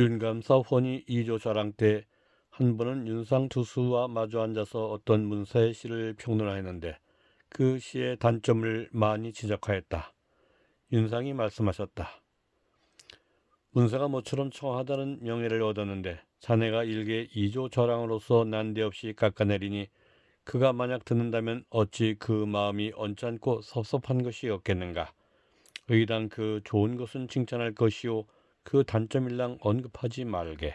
윤감사 혼이 이조 자랑 때 한 번은 윤상 투수와 마주 앉아서 어떤 문사의 시를 평론하였는데 그 시의 단점을 많이 지적하였다. 윤상이 말씀하셨다. 문사가 모처럼 청하다는 명예를 얻었는데 자네가 일개 이조 저랑으로서 난데없이 깎아내리니 그가 만약 듣는다면 어찌 그 마음이 언짢고 섭섭한 것이었겠는가. 의당 그 좋은 것은 칭찬할 것이오 그 단점일랑 언급하지 말게.